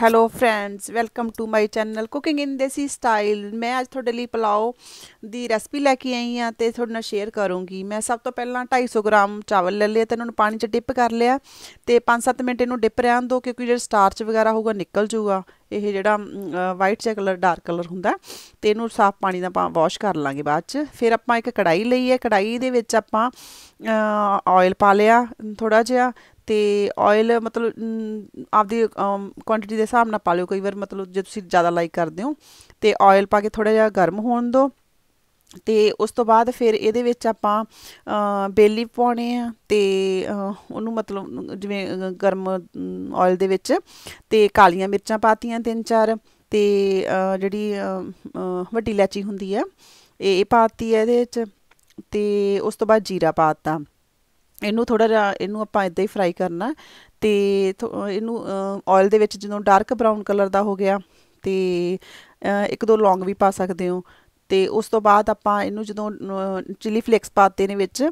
hello friends welcome to my channel cooking in desi style ਮੈਂ ਅੱਜ ਤੁਹਾਡੇ ਲਈ ਪਲਾਓ ਦੀ ਰੈਸਪੀ ਲੈ ਕੇ ਆਈ ਹਾਂ ਤੇ ਤੁਹਾਡੇ ਨਾਲ ਸ਼ੇਅਰ ਕਰੂੰਗੀ ਮੈਂ ਸਭ ਤੋਂ ਪਹਿਲਾਂ 250 ਗ੍ਰਾਮ ਚਾਵਲ ਲੈ ਲਿਆ ਤੇ ਇਹਨਾਂ ਨੂੰ ਪਾਣੀ 'ਚ ਡਿਪ ਕਰ ਲਿਆ ਤੇ 5-7 ਮਿੰਟ ਇਹਨੂੰ ਡਿਪ ਰਹਿਣ ਦਿਓ ਕਿਉਂਕਿ ਜਿਹੜਾ ਸਟਾਰਚ ਵਗੈਰਾ ਹੋਊਗਾ ਨਿਕਲ ਜਾਊਗਾ ਇਹ ਜਿਹੜਾ ਵਾਈਟ ਜਿਹਾ ਕਲਰ ਡਾਰਕ ਕਲਰ ਹੁੰਦਾ ਤੇ ਇਹਨੂੰ ਸਾਫ਼ ਪਾਣੀ ਨਾਲ ਵਾਸ਼ ਕਰ ਲਾਂਗੇ ਬਾਅਦ 'ਚ ਫਿਰ ਆਪਾਂ ਇੱਕ ਕੜਾਈ ਲਈ ਹੈ ਕੜਾਈ ਦੇ ਵਿੱਚ ਆਪਾਂ ਆਇਲ ਪਾ ਲਿਆ ਥੋੜਾ ਜਿਹਾ ਤੇ ਆਇਲ ਮਤਲਬ ਆਪਦੀ ਕੁਆਂਟੀਟੀ ਦੇ ਹਿਸਾਬ ਨਾਲ ਪਾ ਲਿਓ ਕਈ ਵਾਰ ਮਤਲਬ ਜੇ ਤੁਸੀਂ ਜ਼ਿਆਦਾ ਲਾਈਕ ਕਰਦੇ ਹੋ ਤੇ ਆਇਲ ਪਾ ਕੇ ਥੋੜਾ ਜਿਹਾ ਗਰਮ ਹੋਣ ਦਿਓ ਤੇ ਉਸ ਤੋਂ ਬਾਅਦ ਫਿਰ ਇਹਦੇ ਵਿੱਚ ਆਪਾਂ ਬੇਲੀ ਪਾਉਣੇ ਆ ਤੇ ਉਹਨੂੰ ਮਤਲਬ ਜਿਵੇਂ ਗਰਮ ਆਇਲ ਦੇ ਵਿੱਚ ਤੇ ਕਾਲੀਆਂ ਮਿਰਚਾਂ ਪਾਤੀਆਂ ਤਿੰਨ ਚਾਰ ਤੇ ਜਿਹੜੀ ਵੱਡੀ ਇਲਾਚੀ ਹੁੰਦੀ ਆ ਇਹ ਪਾਤੀ ਹੈ ਇਹਦੇ ਵਿੱਚ ਤੇ ਉਸ ਤੋਂ ਬਾਅਦ ਜੀਰਾ ਪਾਤਾ ਇਹਨੂੰ ਥੋੜਾ ਜਿਹਾ ਇਹਨੂੰ ਆਪਾਂ ਇਦਾਂ ਹੀ ਫਰਾਈ ਕਰਨਾ ਤੇ ਇਹਨੂੰ ਆਇਲ ਦੇ ਵਿੱਚ ਜਦੋਂ ਡਾਰਕ ਬਰਾਊਨ ਕਲਰ ਦਾ ਹੋ ਗਿਆ ਤੇ ਇੱਕ ਦੋ ਲੌਂਗ ਵੀ ਪਾ ਸਕਦੇ ਹੋ ਤੇ ਉਸ ਤੋਂ ਬਾਅਦ ਆਪਾਂ ਇਹਨੂੰ ਜਦੋਂ ਚਿਲੀ ਫਲੇਕਸ ਪਾਤੇ ਨੇ ਵਿੱਚ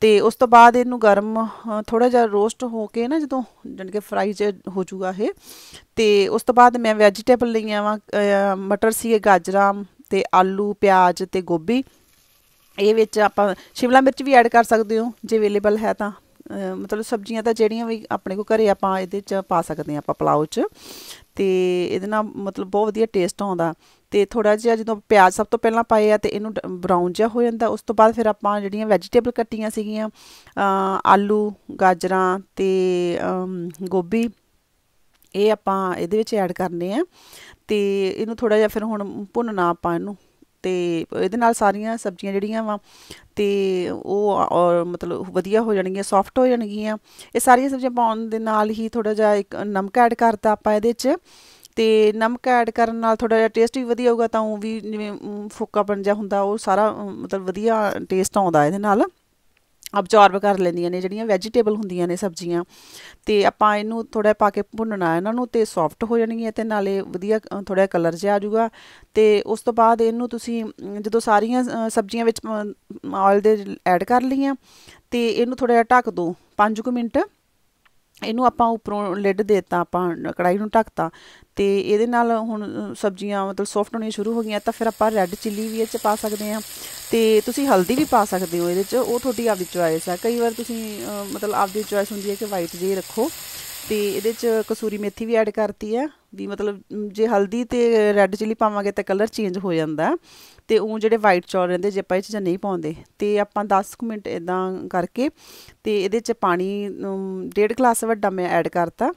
ਤੇ ਉਸ ਤੋਂ ਬਾਅਦ ਇਹਨੂੰ ਗਰਮ ਥੋੜਾ ਜਿਹਾ ਰੋਸਟ ਹੋ ਕੇ ਨਾ ਜਦੋਂ ਜਾਨ ਕੇ ਫਰਾਈ ਚ ਹੋ ਜਾਊਗਾ ਇਹ ਤੇ ਉਸ ਤੋਂ ਬਾਅਦ ਮੈਂ ਵੈਜੀਟੇਬਲ ਲਈਆਂ ਵਾ ਮਟਰ ਸੀ ਗਾਜਰਾਂ ਤੇ ਆਲੂ ਪਿਆਜ਼ ਤੇ ਗੋਭੀ ਇਹ ਵਿੱਚ ਆਪਾਂ ਸ਼ਿਮਲਾ ਮਿਰਚ ਵੀ ਐਡ ਕਰ ਸਕਦੇ ਹੋ ਜੇ ਅਵੇਲੇਬਲ ਹੈ ਤਾਂ ਮਤਲਬ ਸਬਜ਼ੀਆਂ ਤਾਂ ਜਿਹੜੀਆਂ ਵੀ ਆਪਣੇ ਕੋ ਘਰੇ ਆਪਾਂ ਇਹਦੇ ਚ ਪਾ ਸਕਦੇ ਆ ਆਪਾਂ ਪਲਾਓ ਚ ਤੇ ਇਹਦੇ ਨਾਲ ਮਤਲਬ ਬਹੁਤ ਵਧੀਆ ਟੇਸਟ ਆਉਂਦਾ ਤੇ ਥੋੜਾ ਜਿਹਾ ਜਦੋਂ ਪਿਆਜ਼ ਸਭ ਤੋਂ ਪਹਿਲਾਂ ਪਾਏ ਆ ਤੇ ਇਹਨੂੰ ਬਰਾਊਨ ਜਿਹਾ ਹੋ ਜਾਂਦਾ ਉਸ ਤੋਂ ਬਾਅਦ ਫਿਰ ਆਪਾਂ ਜਿਹੜੀਆਂ ਵੈਜੀਟੇਬਲ ਕੱਟੀਆਂ ਸੀਗੀਆਂ ਆਲੂ ਗਾਜਰਾਂ ਤੇ ਗੋਭੀ ਇਹ ਆਪਾਂ ਇਹਦੇ ਵਿੱਚ ਐਡ ਕਰਨੇ ਆ ਤੇ ਇਹਨੂੰ ਥੋੜਾ ਜਿਹਾ ਫਿਰ ਹੁਣ ਭੁੰਨਣਾ ਆਪਾਂ ਇਹਨੂੰ ਤੇ ਇਹਦੇ ਨਾਲ ਸਾਰੀਆਂ ਸਬਜ਼ੀਆਂ ਜਿਹੜੀਆਂ ਵਾ ਤੇ ਉਹ ਔਰ ਮਤਲਬ ਵਧੀਆ ਹੋ ਜਾਣਗੀਆਂ ਸੌਫਟ ਹੋ ਜਾਣਗੀਆਂ ਇਹ ਸਾਰੀਆਂ ਸਬਜ਼ੀਆਂ ਪਾਉਣ ਦੇ ਨਾਲ ਹੀ ਥੋੜਾ ਜਿਹਾ ਇੱਕ ਨਮਕ ਐਡ ਕਰਤਾ ਆਪਾਂ ਇਹਦੇ 'ਚ ਤੇ ਨਮਕ ਐਡ ਕਰਨ ਨਾਲ ਥੋੜਾ ਜਿਹਾ ਟੇਸਟ ਵੀ ਵਧੀਆ ਹੋਊਗਾ ਤਾਂ ਉਹ ਵੀ ਜਿਵੇਂ ਬਣ ਜਾ ਹੁੰਦਾ ਉਹ ਸਾਰਾ ਮਤਲਬ ਵਧੀਆ ਟੇਸਟ ਆਉਂਦਾ ਇਹਦੇ ਨਾਲ ਅਬਜ਼ੌਰਬ ਕਰ ਲੈਂਦੀਆਂ ਨੇ ਜਿਹੜੀਆਂ ਵੈਜੀਟੇਬਲ ਹੁੰਦੀਆਂ ਨੇ ਸਬਜ਼ੀਆਂ ਤੇ ਆਪਾਂ ਇਹਨੂੰ ਥੋੜਾ ਪਾ ਕੇ ਭੁੰਨਣਾ ਇਹਨਾਂ ਨੂੰ ਤੇ ਸੌਫਟ ਹੋ ਜਾਣਗੀਆਂ ਤੇ ਨਾਲੇ ਵਧੀਆ ਥੋੜਾ ਕਲਰ ਜਿਹਾ ਆ ਜਾਊਗਾ ਤੇ ਉਸ ਤੋਂ ਬਾਅਦ ਇਹਨੂੰ ਤੁਸੀਂ ਜਦੋਂ ਸਾਰੀਆਂ ਸਬਜ਼ੀਆਂ ਵਿੱਚ ਆਇਲ ਦੇ ਐਡ ਕਰ ਲਈਆਂ ਤੇ ਇਹਨੂੰ ਥੋੜਾ ਜਿਹਾ ਢੱਕ ਦਿਓ 5 ਕੁ ਮਿੰਟ ਇਹਨੂੰ ਆਪਾਂ ਉੱਪਰੋਂ ਲਿਡ ਦੇਤਾ ਆਪਾਂ ਕੜਾਈ ਨੂੰ ਢੱਕਤਾ ਤੇ ਇਹਦੇ ਨਾਲ ਹੁਣ ਸਬਜ਼ੀਆਂ ਮਤਲਬ ਸੌਫਟ ਹੋਣੀ ਸ਼ੁਰੂ ਹੋ ਗਈਆਂ ਤਾਂ ਫਿਰ ਆਪਾਂ ਰੈੱਡ ਚਿੱਲੀ ਵੀ ਇਹ ਚ ਪਾ ਸਕਦੇ ਆ ਤੇ ਤੁਸੀਂ ਹਲਦੀ ਵੀ ਪਾ ਸਕਦੇ ਹੋ ਇਹਦੇ ਚ ਉਹ ਤੁਹਾਡੀ ਆਪਦੀ ਚੁਆਇਸ ਆ ਕਈ ਵਾਰ ਤੁਸੀਂ ਮਤਲਬ ਆਪਦੀ ਚੁਆਇਸ ਹੁੰਦੀ ਹੈ ਕਿ ਵਾਈਟ ਜੇ ਰੱਖੋ ਤੇ ਇਹਦੇ ਚ ਕਸੂਰੀ ਮੇਥੀ ਵੀ ਐਡ ਕਰਤੀ ਆ ਵੀ ਮਤਲਬ ਜੇ ਹਲਦੀ ਤੇ ਰੈੱਡ ਚਿਲੀ ਪਾਵਾਂਗੇ ਤਾਂ ਕਲਰ ਚੇਂਜ ਹੋ ਜਾਂਦਾ ਤੇ ਉਹ ਜਿਹੜੇ ਵਾਈਟ ਚੌਲ ਰਹਿੰਦੇ ਜੇ ਆਪਾਂ ਇਹ ਚੀਜ਼ਾਂ ਨਹੀਂ ਪਾਉਂਦੇ ਤੇ ਆਪਾਂ 10 ਮਿੰਟ ਇਦਾਂ ਕਰਕੇ ਤੇ ਇਹਦੇ ਚ ਪਾਣੀ 1.5 ਗਲਾਸ ਵੱਡਾ ਮੈਂ ਐਡ ਕਰਤਾ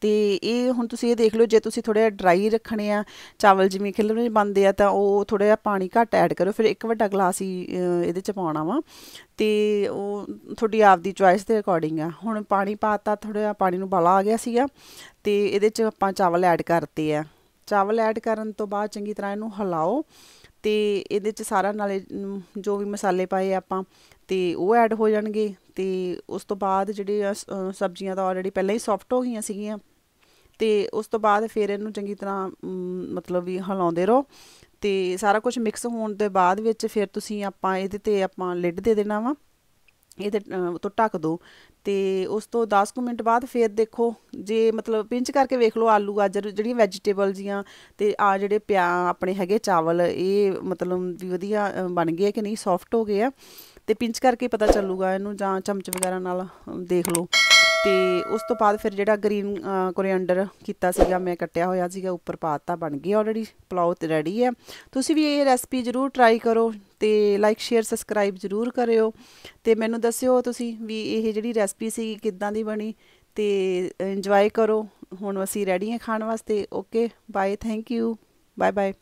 ਤੇ ਇਹ ਹੁਣ ਤੁਸੀਂ ਇਹ ਦੇਖ ਲਓ ਜੇ ਤੁਸੀਂ ਥੋੜਾ ਡਰਾਈ ਰੱਖਣੇ ਆ ਚਾਵਲ ਜਿਵੇਂ ਖਿਲਰੇ ਬੰਦੇ ਆ ਤਾਂ ਉਹ ਥੋੜਾ ਜਿਹਾ ਪਾਣੀ ਘੱਟ ਐਡ ਕਰੋ ਫਿਰ ਇੱਕ ਵੱਡਾ ਗਲਾਸ ਹੀ ਇਹਦੇ ਚ ਪਾਉਣਾ ਵਾ ਤੇ ਉਹ ਤੁਹਾਡੀ ਆਪਦੀ ਚੁਆਇਸ ਦੇ ਅਕੋਰਡਿੰਗ ਆ ਹੁਣ ਪਾਣੀ ਪਾਤਾ ਥੋੜਾ ਜਿਹਾ ਪਾਣੀ ਨੂੰ ਬਾਲਾ ਆ ਗਿਆ ਸੀਗਾ ਤੇ ਇਹਦੇ ਚ ਆਪਾਂ ਚਾਵਲ ਐਡ ਕਰਤੇ ਆ ਚਾਵਲ ਐਡ ਕਰਨ ਤੋਂ ਬਾਅਦ ਚੰਗੀ ਤਰ੍ਹਾਂ ਇਹਨੂੰ ਹਿਲਾਓ ਤੇ ਇਹਦੇ ਚ ਸਾਰਾ ਨਾਲੇ ਜੋ ਵੀ ਮਸਾਲੇ ਪਾਏ ਆਪਾਂ ਤੇ ਉਹ ਐਡ ਹੋ ਜਾਣਗੇ ਤੇ ਉਸ ਤੋਂ ਬਾਅਦ ਜਿਹੜੇ ਸਬਜ਼ੀਆਂ ਤਾਂ ਆਲਰੇਡੀ ਪਹਿਲਾਂ ਹੀ ਸੌਫਟ ਹੋ ਗਈਆਂ ਸੀਗੀਆਂ ਤੇ ਉਸ ਤੋਂ ਬਾਅਦ ਫਿਰ ਇਹਨੂੰ ਚੰਗੀ ਤਰ੍ਹਾਂ ਮਤਲਬ ਵੀ ਹਿਲਾਉਂਦੇ ਰਹੋ ਤੇ ਸਾਰਾ ਕੁਝ ਮਿਕਸ ਹੋਣ ਦੇ ਬਾਅਦ ਵਿੱਚ ਫਿਰ ਤੁਸੀਂ ਆਪਾਂ ਇਹਦੇ ਤੇ ਆਪਾਂ ਲਿਡ ਦੇ ਦੇਣਾ ਵਾ ਇਹਦੇ ਤੋਂ ਟੱਕ ਦੋ ਤੇ ਉਸ ਤੋਂ 10 ਕੁ ਮਿੰਟ ਬਾਅਦ ਫੇਰ ਦੇਖੋ ਜੇ ਮਤਲਬ ਪਿੰਚ ਕਰਕੇ ਵੇਖ ਲਓ ਆਲੂ ਗਾਜਰ ਜਿਹੜੀਆਂ ਵੈਜੀਟੇਬਲ ਜੀਆਂ ਤੇ ਆ ਜਿਹੜੇ ਪਿਆ ਆਪਣੇ ਹੈਗੇ ਚਾਵਲ ਇਹ ਮਤਲਬ ਵੀ ਵਧੀਆ ਬਣ ਗਏ ਕਿ ਨਹੀਂ ਸੌਫਟ ਹੋ ਗਏ ਆ ਤੇ ਪਿੰਚ ਕਰਕੇ ਪਤਾ ਚੱਲੂਗਾ ਇਹਨੂੰ ਜਾਂ ਚਮਚ ਵਗੈਰਾ ਨਾਲ ਦੇਖ ਲਓ ਤੇ ਉਸ ਤੋਂ ਬਾਅਦ ਫਿਰ ਜਿਹੜਾ ਗ੍ਰੀਨ ਕੋਰੀਐਂਡਰ ਕੀਤਾ ਸੀਗਾ ਮੈਂ ਕੱਟਿਆ ਹੋਇਆ ਸੀਗਾ ਉੱਪਰ ਪਾਤਾ ਬਣ ਗਈ ਆਲਰੇਡੀ ਪਲਾਉ ਤੇ ਰੈਡੀ ਹੈ ਤੁਸੀਂ ਵੀ ਇਹ ਰੈਸਪੀ ਜ਼ਰੂਰ ਟਰਾਈ ਕਰੋ ਤੇ ਲਾਈਕ ਸ਼ੇਅਰ ਸਬਸਕ੍ਰਾਈਬ ਜ਼ਰੂਰ ਕਰਿਓ ਤੇ ਮੈਨੂੰ ਦੱਸਿਓ ਤੁਸੀਂ ਵੀ ਇਹ ਜਿਹੜੀ ਰੈਸਪੀ ਸੀ ਕਿੱਦਾਂ ਦੀ ਬਣੀ ਤੇ ਇੰਜੋਏ ਕਰੋ ਹੁਣ ਅਸੀਂ ਰੈਡੀ ਹਾਂ ਖਾਣ ਵਾਸਤੇ okay bye thank you bye bye